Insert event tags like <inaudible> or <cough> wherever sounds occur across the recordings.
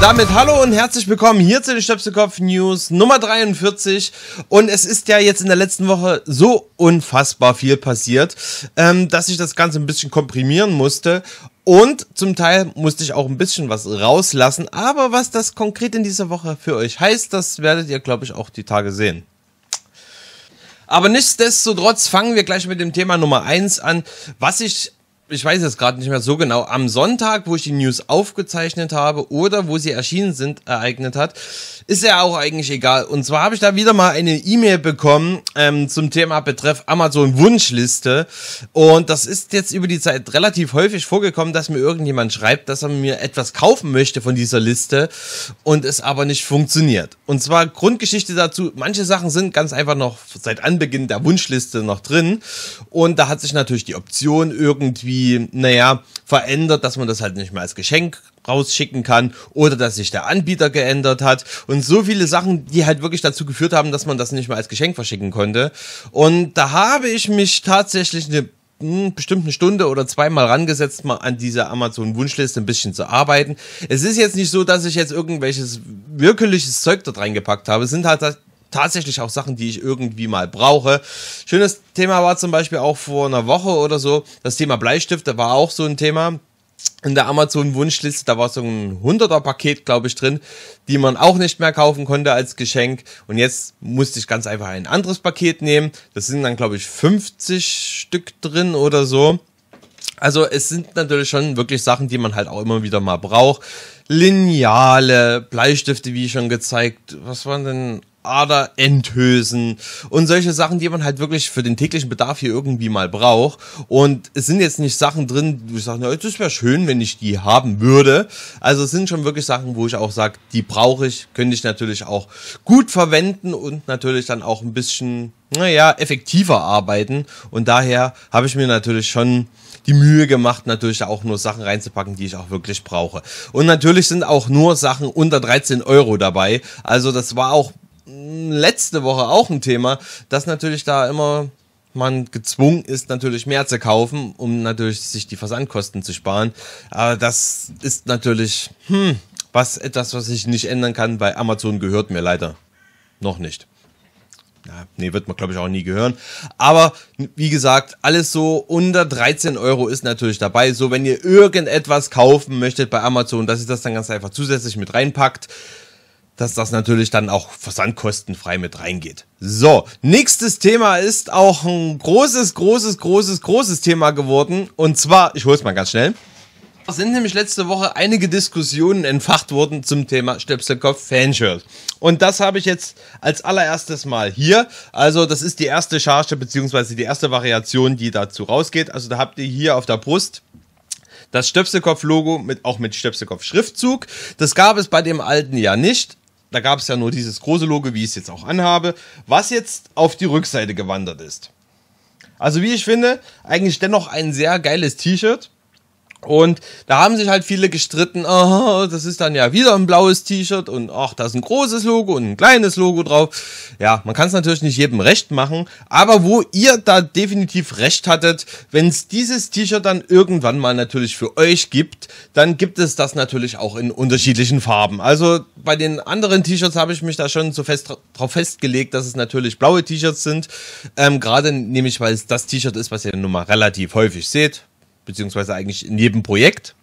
Und damit hallo und herzlich willkommen hier zu den Stöpselkopf News Nummer 43. Und es ist ja jetzt in der letzten Woche so unfassbar viel passiert, ähm, dass ich das Ganze ein bisschen komprimieren musste. Und zum Teil musste ich auch ein bisschen was rauslassen. Aber was das konkret in dieser Woche für euch heißt, das werdet ihr, glaube ich, auch die Tage sehen. Aber nichtsdestotrotz fangen wir gleich mit dem Thema Nummer 1 an, was ich ich weiß es gerade nicht mehr so genau, am Sonntag, wo ich die News aufgezeichnet habe oder wo sie erschienen sind, ereignet hat, ist ja auch eigentlich egal. Und zwar habe ich da wieder mal eine E-Mail bekommen ähm, zum Thema Betreff Amazon Wunschliste. Und das ist jetzt über die Zeit relativ häufig vorgekommen, dass mir irgendjemand schreibt, dass er mir etwas kaufen möchte von dieser Liste und es aber nicht funktioniert. Und zwar Grundgeschichte dazu, manche Sachen sind ganz einfach noch seit Anbeginn der Wunschliste noch drin. Und da hat sich natürlich die Option irgendwie irgendwie, naja, verändert, dass man das halt nicht mehr als Geschenk rausschicken kann oder dass sich der Anbieter geändert hat und so viele Sachen, die halt wirklich dazu geführt haben, dass man das nicht mehr als Geschenk verschicken konnte. Und da habe ich mich tatsächlich eine hm, bestimmt Stunde oder zweimal rangesetzt, mal an dieser Amazon-Wunschliste ein bisschen zu arbeiten. Es ist jetzt nicht so, dass ich jetzt irgendwelches wirkliches Zeug dort reingepackt habe. Es sind halt tatsächlich auch Sachen, die ich irgendwie mal brauche. Schönes Thema war zum Beispiel auch vor einer Woche oder so, das Thema Bleistifte war auch so ein Thema in der Amazon-Wunschliste, da war so ein 100er-Paket, glaube ich, drin, die man auch nicht mehr kaufen konnte als Geschenk. Und jetzt musste ich ganz einfach ein anderes Paket nehmen. Das sind dann, glaube ich, 50 Stück drin oder so. Also es sind natürlich schon wirklich Sachen, die man halt auch immer wieder mal braucht. Lineale, Bleistifte, wie schon gezeigt. Was waren denn Aderendhösen und solche Sachen, die man halt wirklich für den täglichen Bedarf hier irgendwie mal braucht. Und es sind jetzt nicht Sachen drin, wo ich sage, na, das wäre schön, wenn ich die haben würde. Also es sind schon wirklich Sachen, wo ich auch sage, die brauche ich, könnte ich natürlich auch gut verwenden und natürlich dann auch ein bisschen, naja, effektiver arbeiten. Und daher habe ich mir natürlich schon die Mühe gemacht, natürlich auch nur Sachen reinzupacken, die ich auch wirklich brauche. Und natürlich sind auch nur Sachen unter 13 Euro dabei. Also das war auch hm, letzte Woche auch ein Thema, dass natürlich da immer man gezwungen ist, natürlich mehr zu kaufen, um natürlich sich die Versandkosten zu sparen. Aber das ist natürlich, hm, was etwas, was ich nicht ändern kann. Bei Amazon gehört mir leider noch nicht. Ja, nee, wird man, glaube ich, auch nie gehören. Aber wie gesagt, alles so unter 13 Euro ist natürlich dabei. So, wenn ihr irgendetwas kaufen möchtet bei Amazon, dass ihr das dann ganz einfach zusätzlich mit reinpackt dass das natürlich dann auch versandkostenfrei mit reingeht. So, nächstes Thema ist auch ein großes, großes, großes, großes Thema geworden. Und zwar, ich hol's mal ganz schnell. Es sind nämlich letzte Woche einige Diskussionen entfacht worden zum Thema Stöpselkopf Fanshirt. Und das habe ich jetzt als allererstes mal hier. Also das ist die erste Charge beziehungsweise die erste Variation, die dazu rausgeht. Also da habt ihr hier auf der Brust das Stöpselkopf-Logo mit, auch mit Stöpselkopf-Schriftzug. Das gab es bei dem alten ja nicht da gab es ja nur dieses große Logo, wie ich es jetzt auch anhabe, was jetzt auf die Rückseite gewandert ist. Also wie ich finde, eigentlich dennoch ein sehr geiles T-Shirt. Und da haben sich halt viele gestritten, oh, das ist dann ja wieder ein blaues T-Shirt und ach, da ist ein großes Logo und ein kleines Logo drauf. Ja, man kann es natürlich nicht jedem recht machen, aber wo ihr da definitiv recht hattet, wenn es dieses T-Shirt dann irgendwann mal natürlich für euch gibt, dann gibt es das natürlich auch in unterschiedlichen Farben. Also bei den anderen T-Shirts habe ich mich da schon so fest drauf festgelegt, dass es natürlich blaue T-Shirts sind. Ähm, Gerade nämlich, weil es das T-Shirt ist, was ihr nun mal relativ häufig seht beziehungsweise eigentlich in jedem Projekt.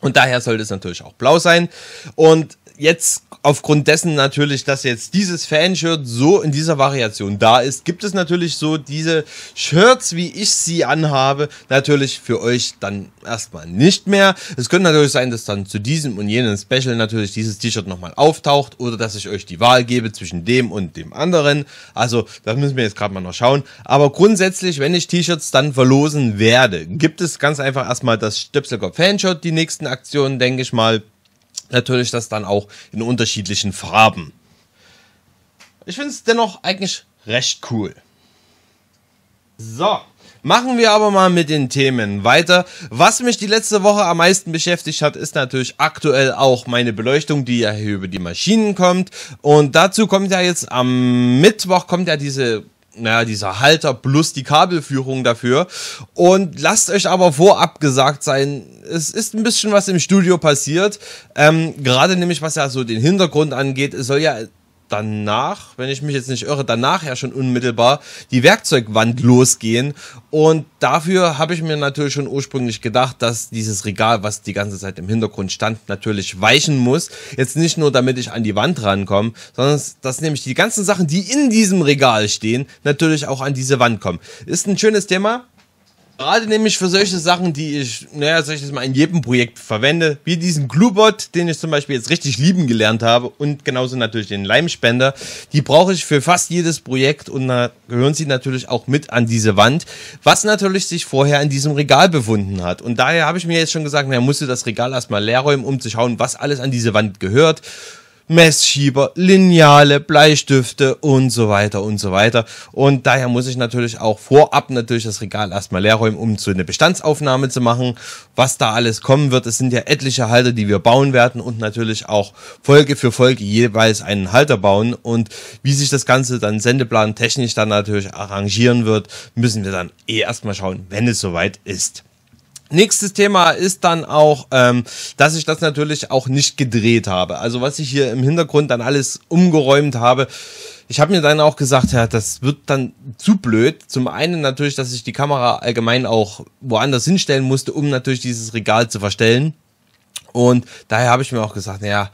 Und daher sollte es natürlich auch blau sein. Und jetzt aufgrund dessen natürlich, dass jetzt dieses Fanshirt so in dieser Variation da ist, gibt es natürlich so diese Shirts, wie ich sie anhabe, natürlich für euch dann erstmal nicht mehr. Es könnte natürlich sein, dass dann zu diesem und jenem Special natürlich dieses T-Shirt nochmal auftaucht oder dass ich euch die Wahl gebe zwischen dem und dem anderen. Also, das müssen wir jetzt gerade mal noch schauen. Aber grundsätzlich, wenn ich T-Shirts dann verlosen werde, gibt es ganz einfach erstmal das Stöpselkopf Fanshirt, die nächsten Aktionen, denke ich mal. Natürlich das dann auch in unterschiedlichen Farben. Ich finde es dennoch eigentlich recht cool. So, Machen wir aber mal mit den Themen weiter. Was mich die letzte Woche am meisten beschäftigt hat, ist natürlich aktuell auch meine Beleuchtung, die ja hier über die Maschinen kommt. Und dazu kommt ja jetzt am Mittwoch kommt ja diese naja, dieser Halter plus die Kabelführung dafür. Und lasst euch aber vorab gesagt sein, es ist ein bisschen was im Studio passiert. Ähm, gerade nämlich, was ja so den Hintergrund angeht, es soll ja danach, wenn ich mich jetzt nicht irre, danach ja schon unmittelbar die Werkzeugwand losgehen. Und dafür habe ich mir natürlich schon ursprünglich gedacht, dass dieses Regal, was die ganze Zeit im Hintergrund stand, natürlich weichen muss. Jetzt nicht nur, damit ich an die Wand rankomme, sondern dass nämlich die ganzen Sachen, die in diesem Regal stehen, natürlich auch an diese Wand kommen. Ist ein schönes Thema Gerade nämlich für solche Sachen, die ich, naja, sag ich das mal, in jedem Projekt verwende, wie diesen Glubot, den ich zum Beispiel jetzt richtig lieben gelernt habe und genauso natürlich den Leimspender, die brauche ich für fast jedes Projekt und da gehören sie natürlich auch mit an diese Wand, was natürlich sich vorher in diesem Regal befunden hat. Und daher habe ich mir jetzt schon gesagt, naja, musste das Regal erstmal leer räumen, um zu schauen, was alles an diese Wand gehört Messschieber, Lineale, Bleistifte und so weiter und so weiter. Und daher muss ich natürlich auch vorab natürlich das Regal erstmal leer räumen, um so eine Bestandsaufnahme zu machen, was da alles kommen wird. Es sind ja etliche Halter, die wir bauen werden und natürlich auch Folge für Folge jeweils einen Halter bauen. Und wie sich das Ganze dann sendeplan technisch dann natürlich arrangieren wird, müssen wir dann eh erstmal schauen, wenn es soweit ist. Nächstes Thema ist dann auch, ähm, dass ich das natürlich auch nicht gedreht habe. Also was ich hier im Hintergrund dann alles umgeräumt habe. Ich habe mir dann auch gesagt, ja, das wird dann zu blöd. Zum einen natürlich, dass ich die Kamera allgemein auch woanders hinstellen musste, um natürlich dieses Regal zu verstellen. Und daher habe ich mir auch gesagt, naja,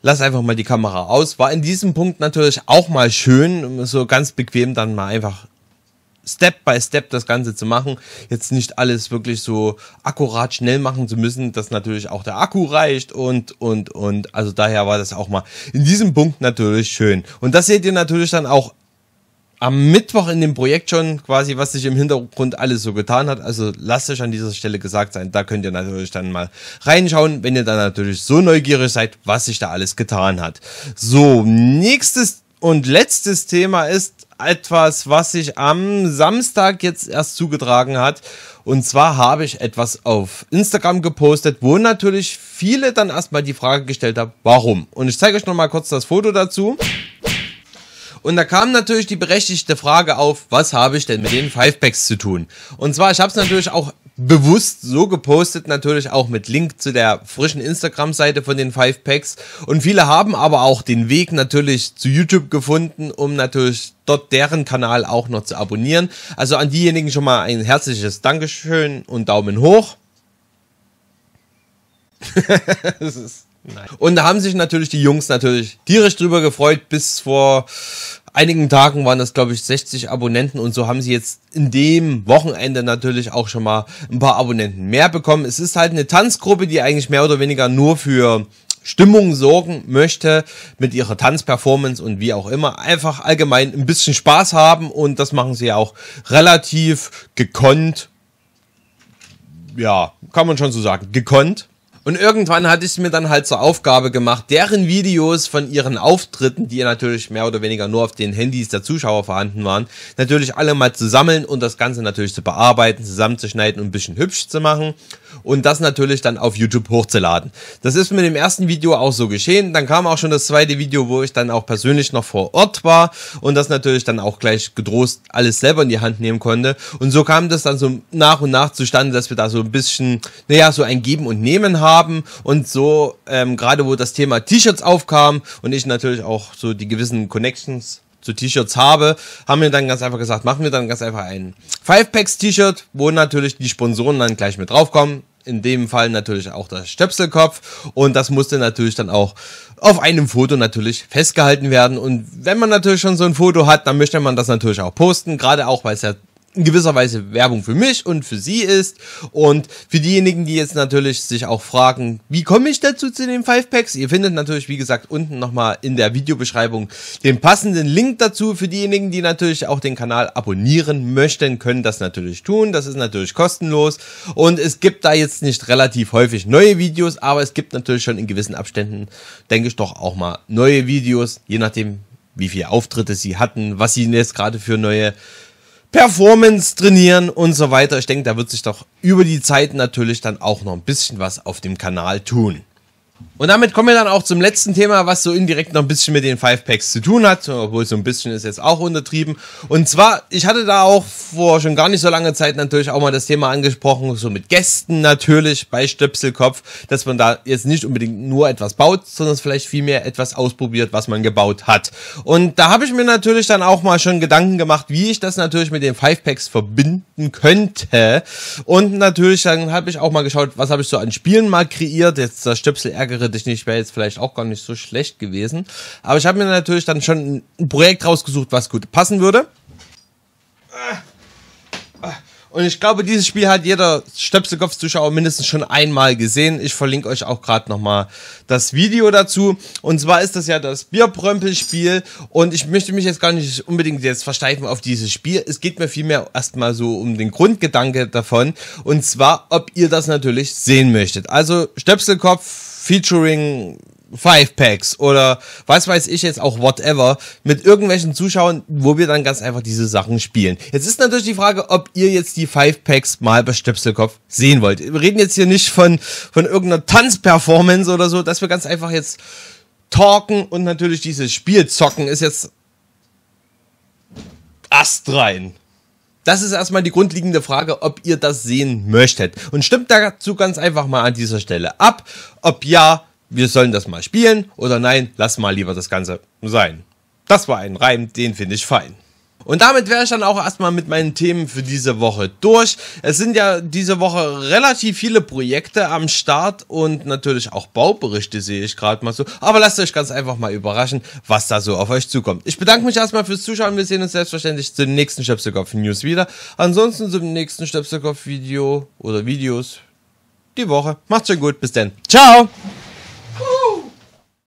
lass einfach mal die Kamera aus. War in diesem Punkt natürlich auch mal schön, so ganz bequem dann mal einfach Step by Step das Ganze zu machen. Jetzt nicht alles wirklich so akkurat schnell machen zu müssen, dass natürlich auch der Akku reicht und, und, und. Also daher war das auch mal in diesem Punkt natürlich schön. Und das seht ihr natürlich dann auch am Mittwoch in dem Projekt schon quasi, was sich im Hintergrund alles so getan hat. Also lasst euch an dieser Stelle gesagt sein. Da könnt ihr natürlich dann mal reinschauen, wenn ihr dann natürlich so neugierig seid, was sich da alles getan hat. So, nächstes und letztes Thema ist etwas, was sich am Samstag jetzt erst zugetragen hat. Und zwar habe ich etwas auf Instagram gepostet, wo natürlich viele dann erstmal die Frage gestellt haben, warum? Und ich zeige euch nochmal kurz das Foto dazu. Und da kam natürlich die berechtigte Frage auf, was habe ich denn mit den Five Packs zu tun? Und zwar, ich habe es natürlich auch bewusst so gepostet, natürlich auch mit Link zu der frischen Instagram-Seite von den Five Packs. Und viele haben aber auch den Weg natürlich zu YouTube gefunden, um natürlich dort deren Kanal auch noch zu abonnieren. Also an diejenigen schon mal ein herzliches Dankeschön und Daumen hoch. <laughs> das ist Nein. Und da haben sich natürlich die Jungs natürlich tierisch drüber gefreut. Bis vor einigen Tagen waren das, glaube ich, 60 Abonnenten. Und so haben sie jetzt in dem Wochenende natürlich auch schon mal ein paar Abonnenten mehr bekommen. Es ist halt eine Tanzgruppe, die eigentlich mehr oder weniger nur für Stimmung sorgen möchte mit ihrer Tanzperformance und wie auch immer. Einfach allgemein ein bisschen Spaß haben. Und das machen sie ja auch relativ gekonnt. Ja, kann man schon so sagen. Gekonnt und irgendwann hatte ich es mir dann halt zur Aufgabe gemacht, deren Videos von ihren Auftritten, die natürlich mehr oder weniger nur auf den Handys der Zuschauer vorhanden waren, natürlich alle mal zu sammeln und das Ganze natürlich zu bearbeiten, zusammenzuschneiden und ein bisschen hübsch zu machen und das natürlich dann auf YouTube hochzuladen. Das ist mit dem ersten Video auch so geschehen. Dann kam auch schon das zweite Video, wo ich dann auch persönlich noch vor Ort war und das natürlich dann auch gleich gedrost alles selber in die Hand nehmen konnte. Und so kam das dann so nach und nach zustande, dass wir da so ein bisschen, naja, so ein Geben und Nehmen haben haben und so ähm, gerade wo das Thema T-Shirts aufkam und ich natürlich auch so die gewissen Connections zu T-Shirts habe, haben wir dann ganz einfach gesagt, machen wir dann ganz einfach ein Five Packs T-Shirt, wo natürlich die Sponsoren dann gleich mit draufkommen. In dem Fall natürlich auch der Stöpselkopf und das musste natürlich dann auch auf einem Foto natürlich festgehalten werden und wenn man natürlich schon so ein Foto hat, dann möchte man das natürlich auch posten, gerade auch weil es ja in gewisser Weise Werbung für mich und für sie ist. Und für diejenigen, die jetzt natürlich sich auch fragen, wie komme ich dazu zu den Five Packs? Ihr findet natürlich, wie gesagt, unten nochmal in der Videobeschreibung den passenden Link dazu. Für diejenigen, die natürlich auch den Kanal abonnieren möchten, können das natürlich tun. Das ist natürlich kostenlos. Und es gibt da jetzt nicht relativ häufig neue Videos, aber es gibt natürlich schon in gewissen Abständen, denke ich doch auch mal neue Videos, je nachdem, wie viele Auftritte sie hatten, was sie jetzt gerade für neue Performance trainieren und so weiter. Ich denke, da wird sich doch über die Zeit natürlich dann auch noch ein bisschen was auf dem Kanal tun. Und damit kommen wir dann auch zum letzten Thema, was so indirekt noch ein bisschen mit den Five Packs zu tun hat, obwohl so ein bisschen ist jetzt auch untertrieben. Und zwar, ich hatte da auch vor schon gar nicht so langer Zeit natürlich auch mal das Thema angesprochen, so mit Gästen natürlich bei Stöpselkopf, dass man da jetzt nicht unbedingt nur etwas baut, sondern vielleicht vielmehr etwas ausprobiert, was man gebaut hat. Und da habe ich mir natürlich dann auch mal schon Gedanken gemacht, wie ich das natürlich mit den Five Packs verbinden könnte. Und natürlich dann habe ich auch mal geschaut, was habe ich so an Spielen mal kreiert. Jetzt das Stöpsel ärgert ärgere dich nicht, wäre jetzt vielleicht auch gar nicht so schlecht gewesen. Aber ich habe mir natürlich dann schon ein Projekt rausgesucht, was gut passen würde. Und ich glaube, dieses Spiel hat jeder Stöpselkopf-Zuschauer mindestens schon einmal gesehen. Ich verlinke euch auch gerade nochmal das Video dazu. Und zwar ist das ja das Bierprömpelspiel. Und ich möchte mich jetzt gar nicht unbedingt jetzt versteifen auf dieses Spiel. Es geht mir vielmehr erstmal so um den Grundgedanke davon. Und zwar, ob ihr das natürlich sehen möchtet. Also Stöpselkopf featuring Five Packs oder was weiß ich jetzt auch whatever mit irgendwelchen Zuschauern, wo wir dann ganz einfach diese Sachen spielen. Jetzt ist natürlich die Frage, ob ihr jetzt die Five Packs mal bei Stöpselkopf sehen wollt. Wir reden jetzt hier nicht von, von irgendeiner Tanzperformance oder so, dass wir ganz einfach jetzt talken und natürlich dieses Spiel zocken ist jetzt Ast rein. Das ist erstmal die grundlegende Frage, ob ihr das sehen möchtet. Und stimmt dazu ganz einfach mal an dieser Stelle ab, ob ja, wir sollen das mal spielen oder nein, lass mal lieber das Ganze sein. Das war ein Reim, den finde ich fein. Und damit wäre ich dann auch erstmal mit meinen Themen für diese Woche durch. Es sind ja diese Woche relativ viele Projekte am Start und natürlich auch Bauberichte sehe ich gerade mal so. Aber lasst euch ganz einfach mal überraschen, was da so auf euch zukommt. Ich bedanke mich erstmal fürs Zuschauen. Wir sehen uns selbstverständlich zum nächsten Stöpselkopf News wieder. Ansonsten zum nächsten Stöpselkopf Video oder Videos die Woche. Macht's schon gut. Bis dann. Ciao.